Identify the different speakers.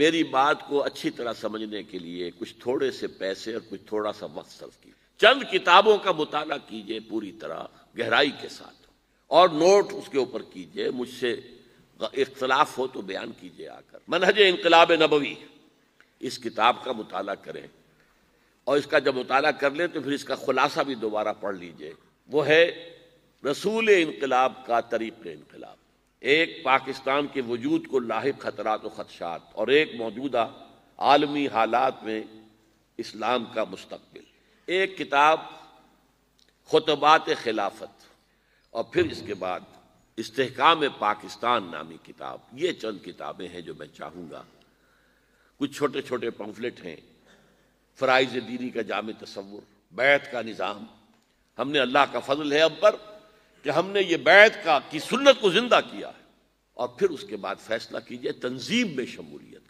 Speaker 1: मेरी बात को अच्छी तरह समझने के लिए कुछ थोड़े से पैसे और कुछ थोड़ा सा वक्त सर्व की चंद किताबों का मुताला कीजिए पूरी तरह गहराई के साथ और नोट उसके ऊपर कीजिए मुझसे इख्तलाफ हो तो बयान कीजिए आकर मनहज इनकलाब नबवी इस किताब का मुताला करें और इसका जब मुताला कर लें तो फिर इसका खुलासा भी दोबारा पढ़ लीजिए वो है रसूल इनकलाब का तरीक़ इनकलाब एक पाकिस्तान के वजूद को लाक खतरात व खदशात और एक मौजूदा आलमी हालात में इस्लाम का मुस्तबिल एक किताब खुतबात खिलाफत और फिर इसके बाद इस्तेकाम पाकिस्तान नामी किताब ये चंद किताबें हैं जो मैं चाहूँगा कुछ छोटे छोटे पंफलेट हैं फ़राइज दीनी का जाम तस्वुर बैत का निज़ाम हमने अल्लाह का फजल है अब पर कि हमने ये बैत का की सुन्नत को जिंदा किया है और फिर उसके बाद फैसला कीजिए तंजीब में शमूलियत